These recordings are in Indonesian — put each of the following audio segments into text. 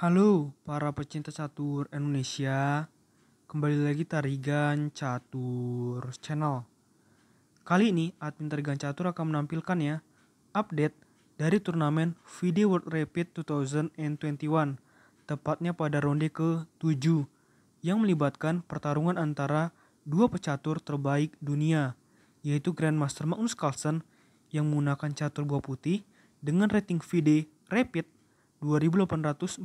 Halo para pecinta catur Indonesia, kembali lagi Tarigan Catur Channel. Kali ini admin Tarigan Catur akan menampilkan ya update dari turnamen VD World Rapid 2021, tepatnya pada ronde ke-7 yang melibatkan pertarungan antara dua pecatur terbaik dunia, yaitu Grandmaster Magnus Carlsen yang menggunakan catur buah putih dengan rating VD Rapid 2842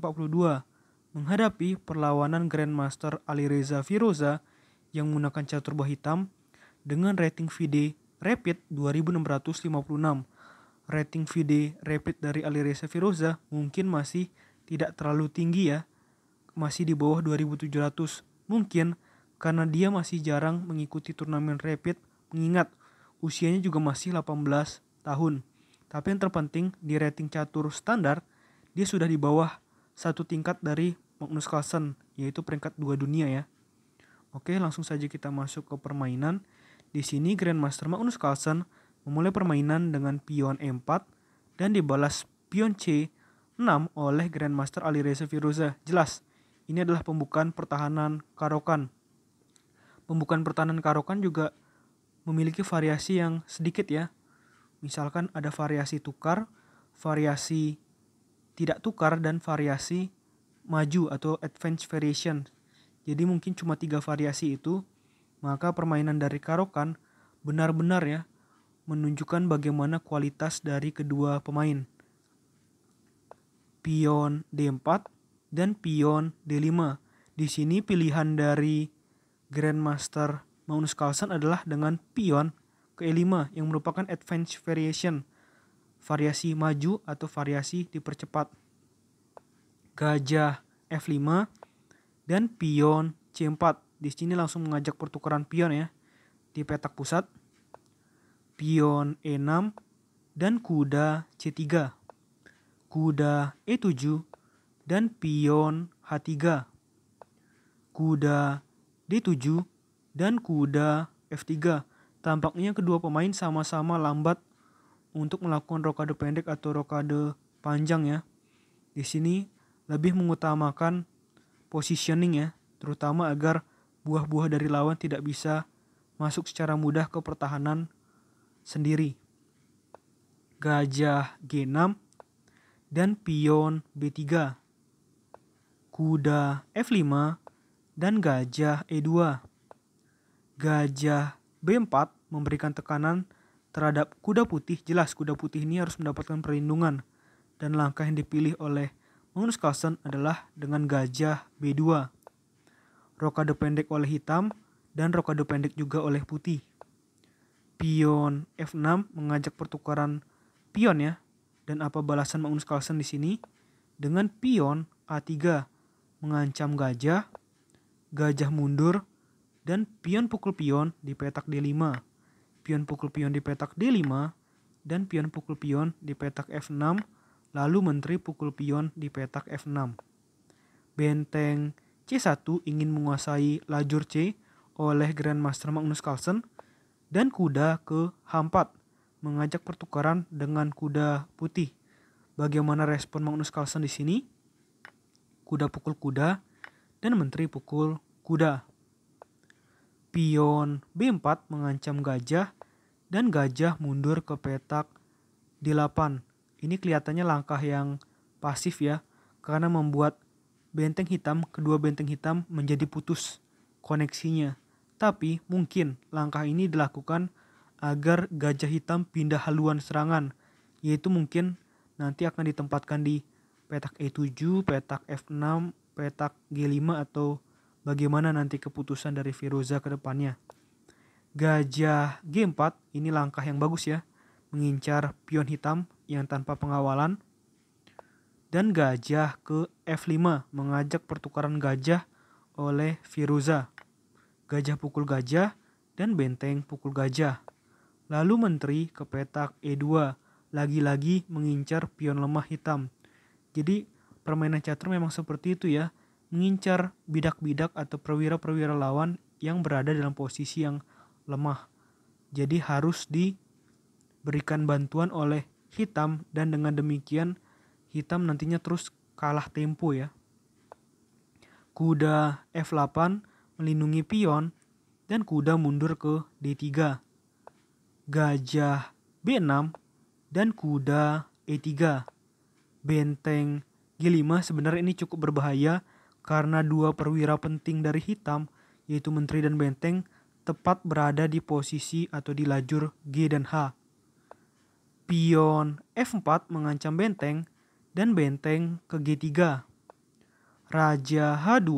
menghadapi perlawanan Grandmaster Alireza Firoza yang menggunakan catur buah hitam dengan rating VD Rapid 2656. Rating VD Rapid dari Alireza Firoza mungkin masih tidak terlalu tinggi ya, masih di bawah 2700. Mungkin karena dia masih jarang mengikuti turnamen Rapid mengingat usianya juga masih 18 tahun. Tapi yang terpenting di rating catur standar dia sudah di bawah satu tingkat dari Magnus Carlsen, yaitu peringkat dua dunia ya. Oke, langsung saja kita masuk ke permainan. Di sini Grandmaster Magnus Carlsen memulai permainan dengan pion E4 dan dibalas pion C6 oleh Grandmaster Alireza Firuza. Jelas, ini adalah pembukaan pertahanan Karokan. Pembukaan pertahanan Karokan juga memiliki variasi yang sedikit ya. Misalkan ada variasi tukar, variasi tidak tukar dan variasi maju atau advance variation. Jadi mungkin cuma tiga variasi itu, maka permainan dari Karokan benar-benar ya menunjukkan bagaimana kualitas dari kedua pemain. Pion D4 dan pion D5. Di sini pilihan dari Grandmaster Magnus Carlsen adalah dengan pion ke E5 yang merupakan advance variation variasi maju atau variasi dipercepat. Gajah F5 dan pion C4. Di sini langsung mengajak pertukaran pion ya di petak pusat. Pion E6 dan kuda C3. Kuda E7 dan pion H3. Kuda D7 dan kuda F3. Tampaknya kedua pemain sama-sama lambat untuk melakukan rokade pendek atau rokade panjang ya. Di sini lebih mengutamakan positioning ya, terutama agar buah-buah dari lawan tidak bisa masuk secara mudah ke pertahanan sendiri. Gajah G6 dan pion B3. Kuda F5 dan gajah E2. Gajah B4 memberikan tekanan terhadap kuda putih, jelas kuda putih ini harus mendapatkan perlindungan. Dan langkah yang dipilih oleh Magnus Carlsen adalah dengan gajah B2. Rokade pendek oleh hitam dan rokade pendek juga oleh putih. Pion F6 mengajak pertukaran pion ya. Dan apa balasan Magnus Carlsen di sini? Dengan pion A3 mengancam gajah, gajah mundur, dan pion pukul pion di petak D5 pion pukul pion di petak D5, dan pion pukul pion di petak F6, lalu menteri pukul pion di petak F6. Benteng C1 ingin menguasai lajur C oleh Grandmaster Magnus Carlsen dan kuda ke H4 mengajak pertukaran dengan kuda putih. Bagaimana respon Magnus Carlsen di sini? Kuda pukul kuda dan menteri pukul kuda. Pion B4 mengancam gajah dan gajah mundur ke petak di 8. Ini kelihatannya langkah yang pasif ya, karena membuat benteng hitam, kedua benteng hitam menjadi putus koneksinya. Tapi mungkin langkah ini dilakukan agar gajah hitam pindah haluan serangan, yaitu mungkin nanti akan ditempatkan di petak E7, petak F6, petak G5 atau bagaimana nanti keputusan dari Firoza ke depannya gajah G4 ini langkah yang bagus ya. Mengincar pion hitam yang tanpa pengawalan. Dan gajah ke F5 mengajak pertukaran gajah oleh Firuza. Gajah pukul gajah dan benteng pukul gajah. Lalu menteri ke petak E2 lagi-lagi mengincar pion lemah hitam. Jadi permainan catur memang seperti itu ya, mengincar bidak-bidak atau perwira-perwira lawan yang berada dalam posisi yang lemah. Jadi harus diberikan bantuan oleh hitam dan dengan demikian hitam nantinya terus kalah tempo ya. Kuda F8 melindungi pion dan kuda mundur ke D3. Gajah B6 dan kuda E3. Benteng G5 sebenarnya ini cukup berbahaya karena dua perwira penting dari hitam yaitu menteri dan benteng tepat berada di posisi atau di lajur G dan H. Pion F4 mengancam benteng dan benteng ke G3. Raja H2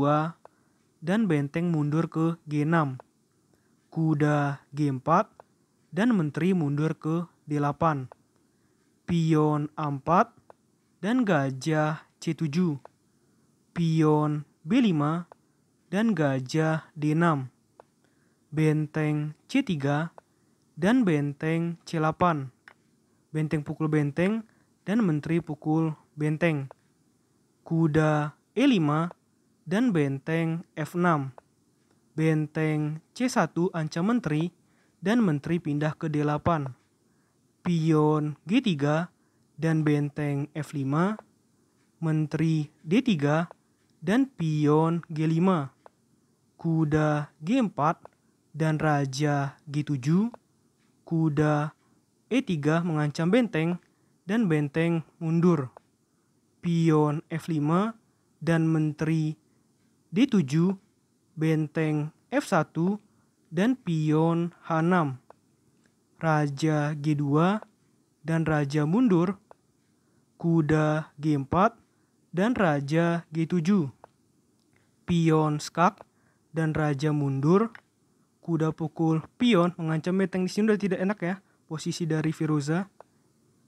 dan benteng mundur ke G6. Kuda G4 dan menteri mundur ke D8. Pion A4 dan gajah C7. Pion B5 dan gajah D6. Benteng C3 dan Benteng C8. Benteng pukul benteng dan menteri pukul benteng. Kuda E5 dan benteng F6. Benteng C1 ancam menteri dan menteri pindah ke D8. Pion G3 dan benteng F5. Menteri D3 dan pion G5. Kuda G4 dan Raja G7, kuda E3 mengancam benteng dan benteng mundur. Pion F5 dan menteri D7, benteng F1 dan pion H6. Raja G2 dan raja mundur, kuda G4 dan raja G7. Pion skak dan raja mundur, kuda pukul pion mengancam benteng di sini udah tidak enak ya. Posisi dari Firuza,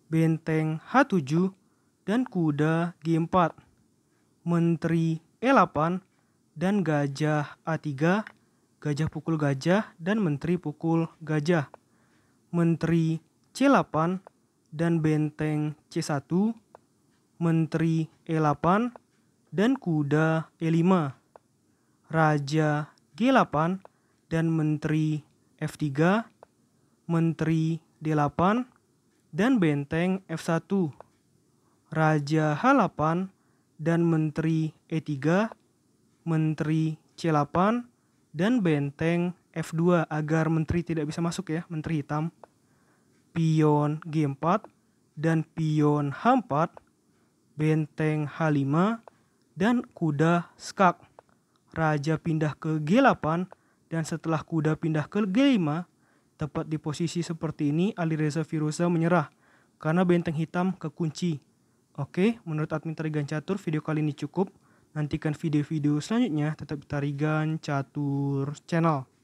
benteng H7 dan kuda G4. Menteri E8 dan gajah A3, gajah pukul gajah dan menteri pukul gajah. Menteri C8 dan benteng C1, menteri E8 dan kuda E5. Raja G8 dan Menteri F3, Menteri D8, dan Benteng F1, Raja H8, dan Menteri E3, Menteri C8, dan Benteng F2 agar Menteri tidak bisa masuk ya, Menteri Hitam, Pion G4, dan Pion H4, Benteng H5, dan Kuda Skak. Raja pindah ke G8, dan setelah kuda pindah ke kelima, tepat di posisi seperti ini Ali Reza Firuza menyerah karena benteng hitam kekunci. Oke, menurut admin Tarigan Catur video kali ini cukup. Nantikan video-video selanjutnya tetap di Tarigan Catur channel.